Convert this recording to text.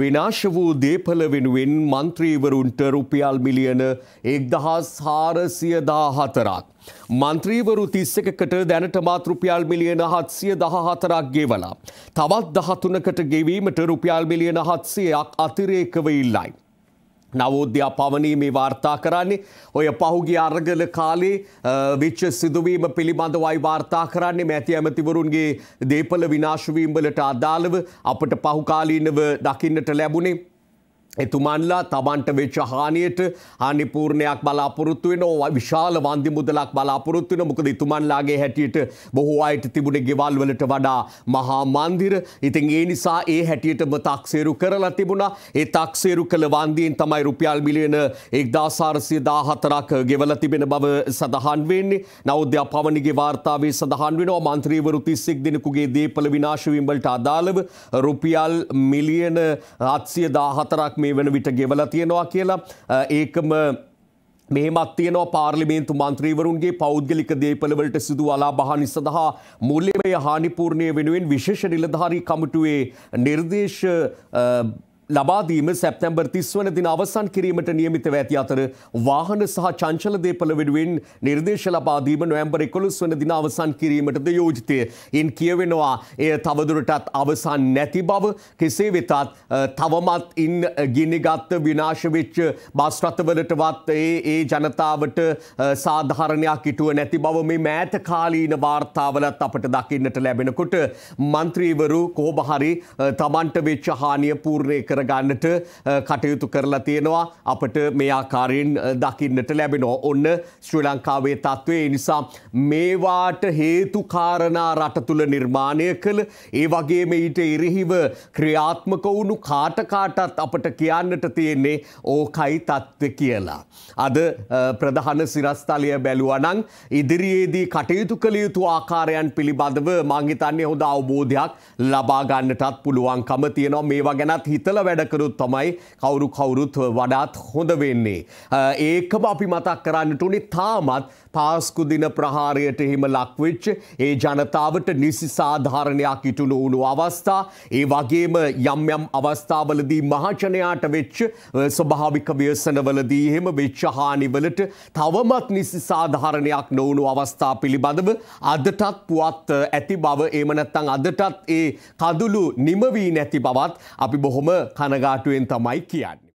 විනාශ වූ දේපල වෙනුවෙන් මන්ත්‍රීවරුන්ට රුපියල් මිලියන එක්දහස් හාරසියදා හතරක්. මන්ත්‍රීවරු තිස්සකකට දැනටමත් රුපියල් මිලියන හත්සිය දහ හතරක් ගෙවලා. තවත් දහතුනකට ගෙවීමට රුපියල් මිලියන හත්සයක් අතිරේකව ඉල්ලයි. නවෝද්‍යාපවනී මේ වාර්තා කරන්නේ ඔය පහුගේ අර්ගල කාලේ විච්ච සිදුවීම පිළිබඳවයි වාර්තා කරන්නේ මැති ඇමතිවරුන්ගේ දේපල විනාශවීම්වලට අදාළව අපට පහුකාලීනව දකින්නට ලැබුණේ එතුමන්ලා තමන්ට වෙච්ච හානියට හානිපූර්ණයක් බලාපොරොත්තු වෙන විශාල වන්දි මුදලක් බලාපොරොත්තු වෙන මොකද එතුමන්ලාගේ හැටියට බොහෝ අයට තිබුණේ ගෙවල් වලට වඩා මහා මන්දිර. ඉතින් ඒ නිසා ඒ හැටියටම 탁සේරු කරලා තිබුණා. ඒ 탁සේරු කළ වන්දියෙන් තමයි රුපියල් මිලියන 1414ක් ගෙවලා තිබෙන බව සඳහන් වෙන්නේ. නවෝද්‍යා පවණිගේ වාර්තාවේ සඳහන් වෙනවා മന്ത്രിවරු 31 දිනකුගේ දීපල විනාශ වීම වලට අදාළව රුපියල් මිලියන 714ක් මේ වන විට ගෙවලා තියෙනවා කියලා ඒකම මෙහෙමත් තියෙනවා පාර්ලිමේන්තු මන්ත්‍රීවරුන්ගේ පෞද්ගලික දේපළවලට සිදු අලාභහානි සඳහා මුල්‍යමය හානිපූර්ණය වෙනුවෙන් විශේෂ නිලධාරී කමිටුවේ නිර්දේශ ලබාදීම සැප්තැම්බර් තිස්වන දින අවසන් කිරීමට නියමිතව ඇති අතර වාහන සහ චංචල දේපල වෙනුවෙන් නිර්දේශ ලබාදීම නොවැම්බර් එකොළොස් වන දින අවසන් කිරීමටද යෝජිතය. ඉන් කියවෙනවා එය තවදුරටත් අවසන් නැති බව කෙසේ වෙතත් තවමත් ඉන් ගිනිගත්ත විනාශවෙච්ච බස්රථවලටවත් ඒ ජනතාවට සාධාරණයක් ඉටුව නැති බව මේ මෑත කාලීන වාර්තාවලත් අපට දකින්නට ලැබෙනකොට මන්ත්‍රීවරු කෝබහරි තමන්ට වෙච්ච හානිය පූර්ණය කර කරගන්නට කටයුතු කරලා තියෙනවා අපට මේ ආකාරයෙන් දකින්නට ලැබෙනවා ඔන්න ශ්‍රී ලංකාවේ තත්ත්වය නිසා මේවාට හේතුකාරණා රට තුළ නිර්මාණය කළ ඒ වගේම ඊට ඉරිහිව ක්‍රියාත්මක වුණු කාටකාටත් අපට කියන්නට තියෙන්නේ ඕකයි තත්ත්ව කියලා. අද ප්‍රධාන සිරස්ථලය බැලුවනං ඉදිරියේදී කටයුතු කළ යුතු ආකාරයන් පිළිබඳව මංහිතන්නේ හොඳ අවබෝධයක් ලබාගන්නටත් පුළුවන්කම තියෙනවා මේවා ගැනත් හිතල වැඩකරුත් තමයි කවුරු කවුරුත් වඩාත් හොඳ වෙන්නේ. ඒකම අපි මතක් කරන්නට උනේ තාමත් පාස්කුදින ප්‍රහාරයට එහෙම ලක්වෙච්ච ඒ ජනතාවට නිසි සාධාරණයක් ඉටුණු වුණු අවස්ථා ඒ වගේම යම් යම් අවස්ථාවලදී මහජනයාට වෙච්ච ස්වභාවික ව්‍යසනවලදී එහෙම වෙච්ච හානිවලට තවමත් නිසි සාධාරණයක් නොවුණු අවස්ථා පිළිබඳව අදටත් පුවත් ඇති බව ඒම නැත්තං අදටත් ඒ කඳුළු නිමවී නැති බවත් අපි බොහොම කනගාටුවෙන් තමයි කියන්නේ.